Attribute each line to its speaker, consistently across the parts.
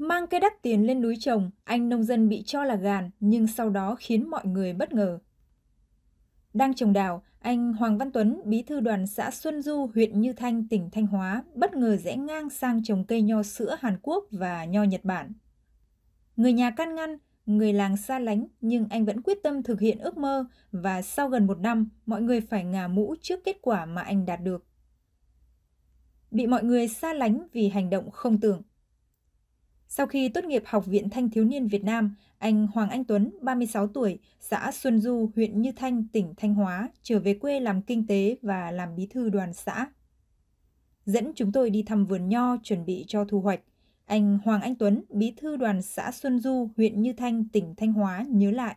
Speaker 1: Mang cây đắt tiền lên núi trồng, anh nông dân bị cho là gàn nhưng sau đó khiến mọi người bất ngờ. Đang trồng đào, anh Hoàng Văn Tuấn, bí thư đoàn xã Xuân Du, huyện Như Thanh, tỉnh Thanh Hóa, bất ngờ rẽ ngang sang trồng cây nho sữa Hàn Quốc và nho Nhật Bản. Người nhà can ngăn, người làng xa lánh nhưng anh vẫn quyết tâm thực hiện ước mơ và sau gần một năm, mọi người phải ngả mũ trước kết quả mà anh đạt được. Bị mọi người xa lánh vì hành động không tưởng, sau khi tốt nghiệp Học viện Thanh thiếu niên Việt Nam, anh Hoàng Anh Tuấn, 36 tuổi, xã Xuân Du, huyện Như Thanh, tỉnh Thanh Hóa, trở về quê làm kinh tế và làm bí thư đoàn xã. Dẫn chúng tôi đi thăm vườn nho chuẩn bị cho thu hoạch. Anh Hoàng Anh Tuấn, bí thư đoàn xã Xuân Du, huyện Như Thanh, tỉnh Thanh Hóa nhớ lại.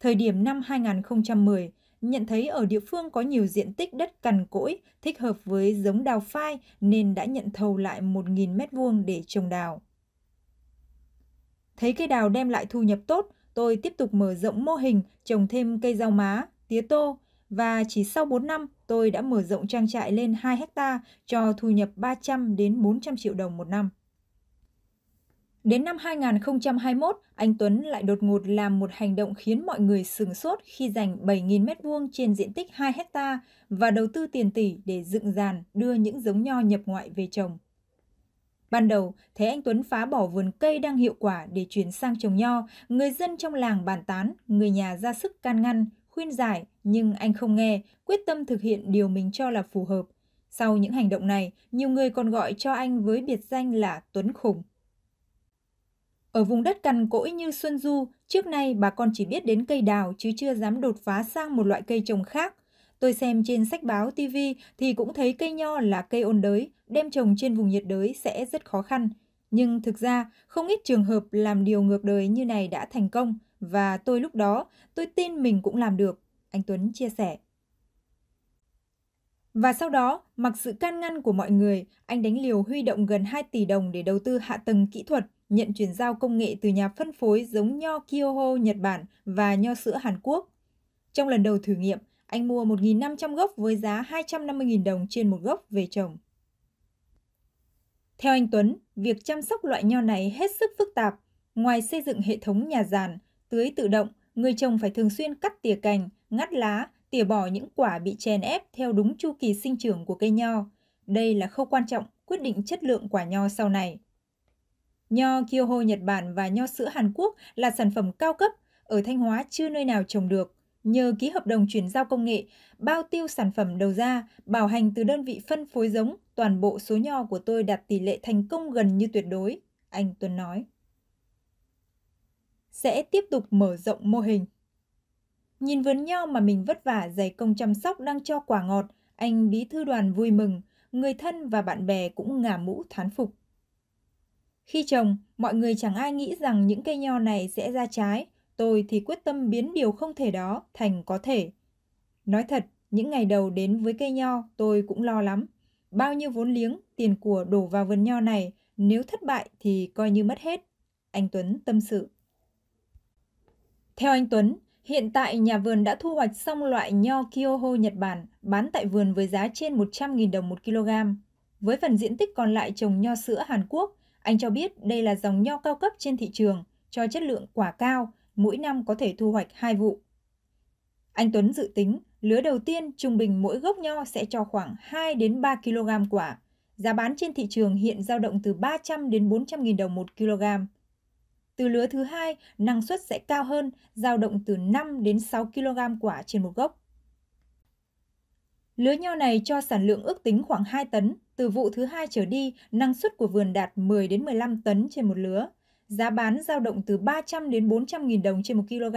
Speaker 1: Thời điểm năm 2010, nhận thấy ở địa phương có nhiều diện tích đất cằn cỗi thích hợp với giống đào phai nên đã nhận thầu lại 1.000 m2 để trồng đào. Thấy cây đào đem lại thu nhập tốt, tôi tiếp tục mở rộng mô hình trồng thêm cây rau má, tía tô và chỉ sau 4 năm tôi đã mở rộng trang trại lên 2 hecta cho thu nhập 300 đến 400 triệu đồng một năm. Đến năm 2021, anh Tuấn lại đột ngột làm một hành động khiến mọi người sừng sốt khi dành 7.000 m2 trên diện tích 2 hecta và đầu tư tiền tỷ để dựng dàn đưa những giống nho nhập ngoại về trồng. Ban đầu, thấy anh Tuấn phá bỏ vườn cây đang hiệu quả để chuyển sang trồng nho, người dân trong làng bàn tán, người nhà ra sức can ngăn, khuyên giải, nhưng anh không nghe, quyết tâm thực hiện điều mình cho là phù hợp. Sau những hành động này, nhiều người còn gọi cho anh với biệt danh là Tuấn Khủng. Ở vùng đất cằn cỗi như Xuân Du, trước nay bà con chỉ biết đến cây đào chứ chưa dám đột phá sang một loại cây trồng khác. Tôi xem trên sách báo TV thì cũng thấy cây nho là cây ôn đới, đem trồng trên vùng nhiệt đới sẽ rất khó khăn. Nhưng thực ra, không ít trường hợp làm điều ngược đời như này đã thành công và tôi lúc đó, tôi tin mình cũng làm được, anh Tuấn chia sẻ. Và sau đó, mặc sự can ngăn của mọi người, anh đánh liều huy động gần 2 tỷ đồng để đầu tư hạ tầng kỹ thuật nhận chuyển giao công nghệ từ nhà phân phối giống nho Kyoho Nhật Bản và nho sữa Hàn Quốc. Trong lần đầu thử nghiệm, anh mua 1.500 gốc với giá 250.000 đồng trên một gốc về trồng. Theo anh Tuấn, việc chăm sóc loại nho này hết sức phức tạp. Ngoài xây dựng hệ thống nhà giàn, tưới tự động, người trồng phải thường xuyên cắt tỉa cành, ngắt lá, tỉa bỏ những quả bị chèn ép theo đúng chu kỳ sinh trưởng của cây nho. Đây là khâu quan trọng quyết định chất lượng quả nho sau này. Nho Kyoho Nhật Bản và nho sữa Hàn Quốc là sản phẩm cao cấp, ở Thanh Hóa chưa nơi nào trồng được. Nhờ ký hợp đồng chuyển giao công nghệ, bao tiêu sản phẩm đầu ra, bảo hành từ đơn vị phân phối giống, toàn bộ số nho của tôi đạt tỷ lệ thành công gần như tuyệt đối, anh Tuấn nói. Sẽ tiếp tục mở rộng mô hình. Nhìn vườn nho mà mình vất vả dày công chăm sóc đang cho quả ngọt, anh bí thư đoàn vui mừng, người thân và bạn bè cũng ngả mũ thán phục. Khi trồng, mọi người chẳng ai nghĩ rằng những cây nho này sẽ ra trái, tôi thì quyết tâm biến điều không thể đó thành có thể. Nói thật, những ngày đầu đến với cây nho tôi cũng lo lắm. Bao nhiêu vốn liếng, tiền của đổ vào vườn nho này, nếu thất bại thì coi như mất hết. Anh Tuấn tâm sự. Theo anh Tuấn, hiện tại nhà vườn đã thu hoạch xong loại nho Kyoho Nhật Bản bán tại vườn với giá trên 100.000 đồng một kg. Với phần diện tích còn lại trồng nho sữa Hàn Quốc, anh cho biết đây là dòng nho cao cấp trên thị trường, cho chất lượng quả cao, mỗi năm có thể thu hoạch 2 vụ. Anh Tuấn dự tính lứa đầu tiên trung bình mỗi gốc nho sẽ cho khoảng 2 đến 3 kg quả. Giá bán trên thị trường hiện dao động từ 300 đến 400 000 đồng 1 kg. Từ lứa thứ hai, năng suất sẽ cao hơn, dao động từ 5 đến 6 kg quả trên một gốc. Lứa nho này cho sản lượng ước tính khoảng 2 tấn, từ vụ thứ hai trở đi, năng suất của vườn đạt 10 đến 15 tấn trên một lứa. Giá bán dao động từ 300 đến 400 nghìn đồng trên một kg.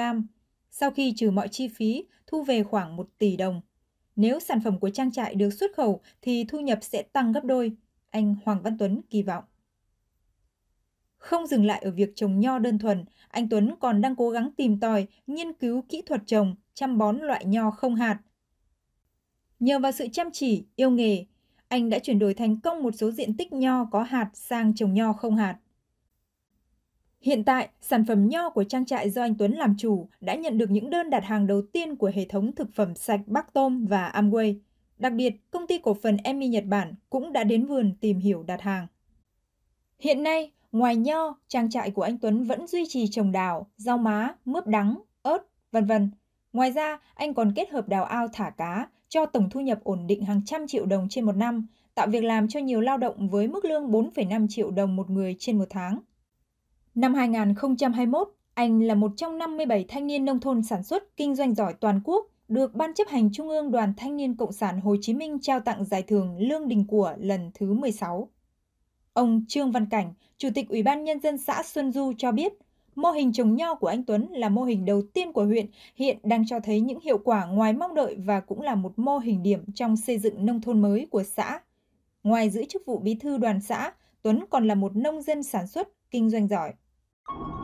Speaker 1: Sau khi trừ mọi chi phí, thu về khoảng 1 tỷ đồng. Nếu sản phẩm của trang trại được xuất khẩu thì thu nhập sẽ tăng gấp đôi, anh Hoàng Văn Tuấn kỳ vọng. Không dừng lại ở việc trồng nho đơn thuần, anh Tuấn còn đang cố gắng tìm tòi, nghiên cứu kỹ thuật trồng, chăm bón loại nho không hạt, Nhờ vào sự chăm chỉ, yêu nghề, anh đã chuyển đổi thành công một số diện tích nho có hạt sang trồng nho không hạt. Hiện tại, sản phẩm nho của trang trại do anh Tuấn làm chủ đã nhận được những đơn đặt hàng đầu tiên của hệ thống thực phẩm sạch Bắc Tôm và Amway. Đặc biệt, công ty cổ phần Emmy Nhật Bản cũng đã đến vườn tìm hiểu đặt hàng. Hiện nay, ngoài nho, trang trại của anh Tuấn vẫn duy trì trồng đào, rau má, mướp đắng, ớt, vân vân Ngoài ra, anh còn kết hợp đào ao thả cá, cho tổng thu nhập ổn định hàng trăm triệu đồng trên một năm, tạo việc làm cho nhiều lao động với mức lương 4,5 triệu đồng một người trên một tháng. Năm 2021, anh là một trong 57 thanh niên nông thôn sản xuất kinh doanh giỏi toàn quốc, được Ban chấp hành Trung ương Đoàn Thanh niên Cộng sản Hồ Chí Minh trao tặng giải thưởng Lương Đình Của lần thứ 16. Ông Trương Văn Cảnh, Chủ tịch Ủy ban Nhân dân xã Xuân Du cho biết, Mô hình trồng nho của anh Tuấn là mô hình đầu tiên của huyện, hiện đang cho thấy những hiệu quả ngoài mong đợi và cũng là một mô hình điểm trong xây dựng nông thôn mới của xã. Ngoài giữ chức vụ bí thư đoàn xã, Tuấn còn là một nông dân sản xuất, kinh doanh giỏi.